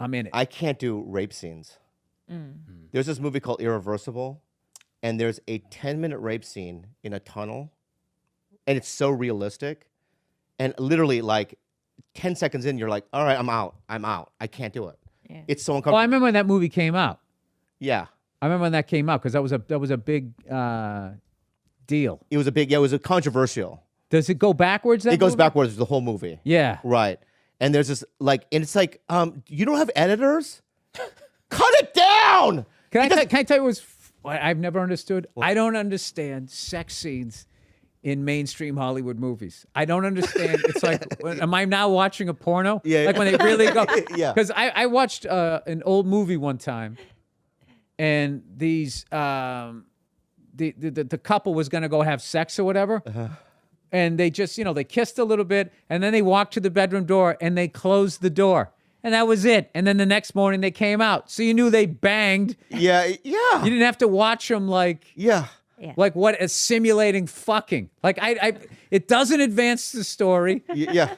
I'm in it. I can't do rape scenes. Mm. There's this movie called Irreversible, and there's a 10 minute rape scene in a tunnel, and it's so realistic. And literally, like 10 seconds in, you're like, all right, I'm out. I'm out. I can't do it. Yeah. It's so uncomfortable. Well, I remember when that movie came out. Yeah. I remember when that came out because that was a that was a big uh, deal. It was a big yeah, it was a controversial. Does it go backwards? it goes backwards the whole movie. Yeah. Right and there's this like, and it's like, um, you don't have editors. Cut it down. Can I, can I tell you what's what I've never understood? What? I don't understand sex scenes in mainstream Hollywood movies. I don't understand. It's like, am I now watching a porno? Yeah. Like when they really go. yeah. Because I, I watched uh, an old movie one time, and these um, the the, the couple was gonna go have sex or whatever. Uh -huh and they just, you know, they kissed a little bit and then they walked to the bedroom door and they closed the door. And that was it. And then the next morning they came out. So you knew they banged. Yeah, yeah. You didn't have to watch them like Yeah. Yeah. Like what simulating fucking. Like I, I it doesn't advance the story. yeah.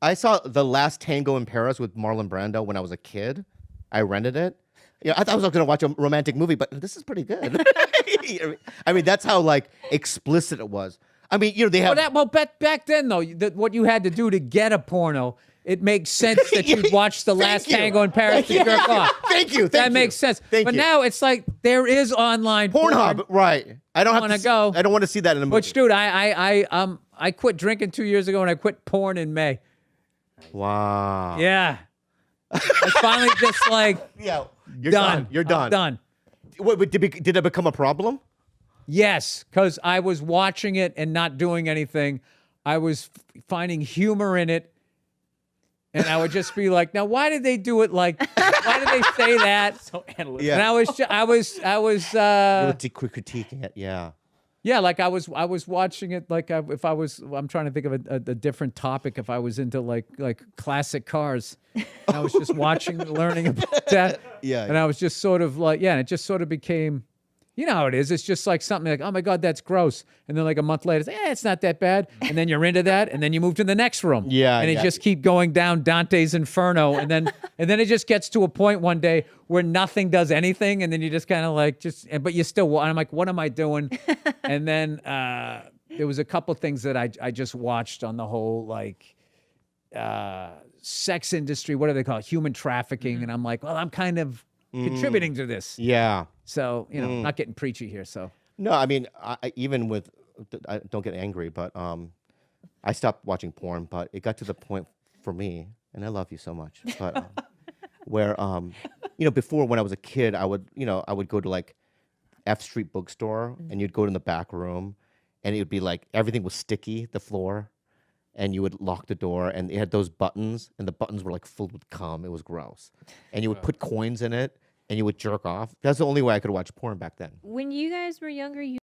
I saw the last tango in Paris with Marlon Brando when I was a kid. I rented it. Yeah, I thought I was going to watch a romantic movie, but this is pretty good. I mean, that's how like explicit it was. I mean, you know, they have. Well, that, well back, back then, though, what you had to do to get a porno, it makes sense that you'd watch The Last you. Tango in Paris to jerk off. Thank you. Thank that you. makes sense. Thank but you. now it's like there is online Pornhub, porn. right? I don't want to go. I don't want to see that in a movie. Which, dude, I, I, I, um, I quit drinking two years ago, and I quit porn in May. Wow. Yeah. I finally just like yeah. You're done. done. You're done. I'm done. What, did, did it become a problem? Yes, because I was watching it and not doing anything. I was finding humor in it. And I would just be like, now why did they do it like why did they say that? So analytical. Yeah. And I was I was I was uh you were critiquing it, yeah. Yeah, like I was I was watching it like I, if I was I'm trying to think of a, a, a, different topic if I was into like like classic cars. And I was just watching learning about that. Yeah. And I was just sort of like yeah, and it just sort of became you know how it is. It's just like something like, oh my God, that's gross. And then like a month later, it's, eh, it's not that bad. And then you're into that, and then you move to the next room. Yeah. And it yeah. just keep going down Dante's inferno. And then and then it just gets to a point one day where nothing does anything. And then you just kind of like just but you still and I'm like, what am I doing? and then uh there was a couple things that I I just watched on the whole like uh sex industry, what do they call it? Human trafficking. Mm -hmm. And I'm like, well, I'm kind of mm. contributing to this. Yeah. So you know, mm. not getting preachy here. So no, I mean, I, even with, I don't get angry, but um, I stopped watching porn. But it got to the point for me, and I love you so much, but um, where um, you know, before when I was a kid, I would you know I would go to like F Street bookstore, mm -hmm. and you'd go in the back room, and it would be like everything was sticky, the floor. And you would lock the door, and it had those buttons, and the buttons were like filled with cum. It was gross, and you would put coins in it, and you would jerk off. That's the only way I could watch porn back then. When you guys were younger, you